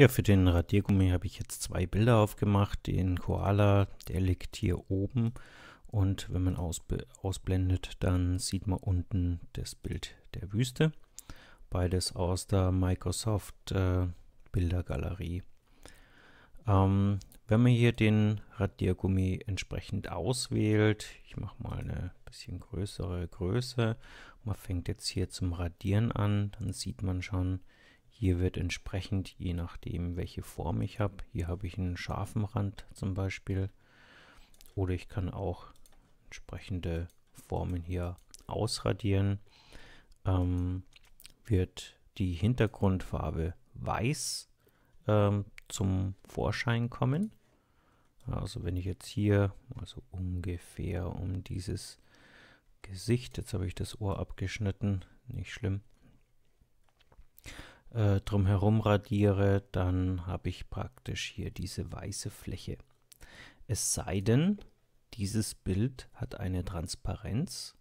Ja, für den Radiergummi habe ich jetzt zwei Bilder aufgemacht. Den Koala, der liegt hier oben und wenn man ausb ausblendet, dann sieht man unten das Bild der Wüste. Beides aus der Microsoft äh, Bildergalerie. Ähm, wenn man hier den Radiergummi entsprechend auswählt, ich mache mal eine bisschen größere Größe, man fängt jetzt hier zum Radieren an, dann sieht man schon, hier wird entsprechend, je nachdem, welche Form ich habe, hier habe ich einen scharfen Rand zum Beispiel. Oder ich kann auch entsprechende Formen hier ausradieren. Ähm, wird die Hintergrundfarbe weiß ähm, zum Vorschein kommen. Also wenn ich jetzt hier, also ungefähr um dieses Gesicht, jetzt habe ich das Ohr abgeschnitten, nicht schlimm, äh, drumherum radiere, dann habe ich praktisch hier diese weiße Fläche. Es sei denn, dieses Bild hat eine Transparenz.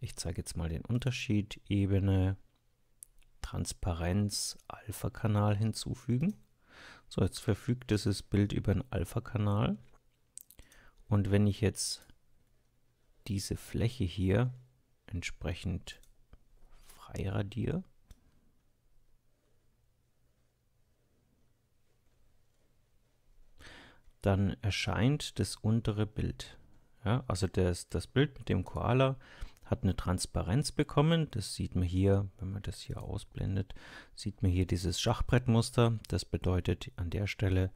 Ich zeige jetzt mal den Unterschied. Ebene, Transparenz, Alpha-Kanal hinzufügen. So, jetzt verfügt dieses Bild über einen Alpha-Kanal. Und wenn ich jetzt diese Fläche hier entsprechend freiradiere, dann erscheint das untere Bild. Ja, also das, das Bild mit dem Koala hat eine Transparenz bekommen. Das sieht man hier, wenn man das hier ausblendet, sieht man hier dieses Schachbrettmuster. Das bedeutet, an der Stelle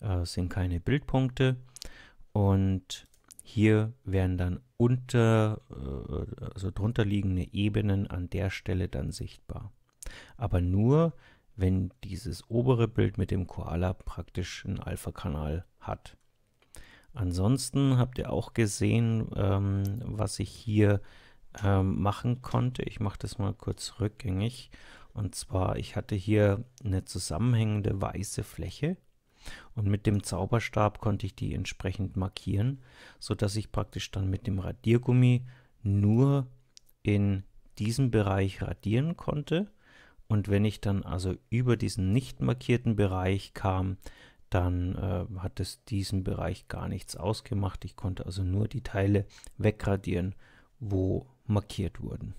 äh, sind keine Bildpunkte. Und hier werden dann unter, äh, also drunter liegende Ebenen an der Stelle dann sichtbar. Aber nur, wenn dieses obere Bild mit dem Koala praktisch einen Alpha-Kanal hat. Ansonsten habt ihr auch gesehen, ähm, was ich hier ähm, machen konnte. Ich mache das mal kurz rückgängig. Und zwar, ich hatte hier eine zusammenhängende weiße Fläche und mit dem Zauberstab konnte ich die entsprechend markieren, sodass ich praktisch dann mit dem Radiergummi nur in diesem Bereich radieren konnte. Und wenn ich dann also über diesen nicht markierten Bereich kam, dann äh, hat es diesen Bereich gar nichts ausgemacht. Ich konnte also nur die Teile wegradieren, wo markiert wurden.